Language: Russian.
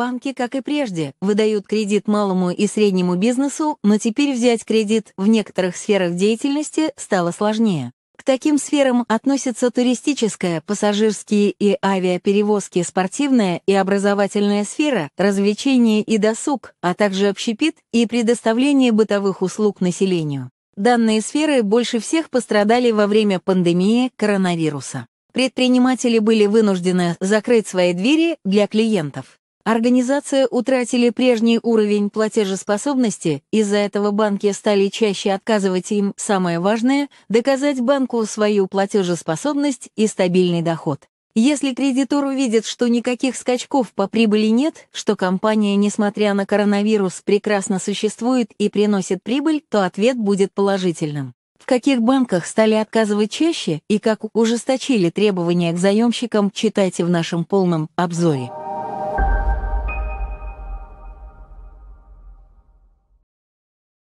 банки, как и прежде, выдают кредит малому и среднему бизнесу, но теперь взять кредит в некоторых сферах деятельности стало сложнее. К таким сферам относятся туристическая, пассажирские и авиаперевозки, спортивная и образовательная сфера, развлечения и досуг, а также общепит и предоставление бытовых услуг населению. Данные сферы больше всех пострадали во время пандемии коронавируса. Предприниматели были вынуждены закрыть свои двери для клиентов. Организация утратили прежний уровень платежеспособности, из-за этого банки стали чаще отказывать им, самое важное, доказать банку свою платежеспособность и стабильный доход. Если кредитор увидит, что никаких скачков по прибыли нет, что компания, несмотря на коронавирус, прекрасно существует и приносит прибыль, то ответ будет положительным. В каких банках стали отказывать чаще и как ужесточили требования к заемщикам, читайте в нашем полном обзоре.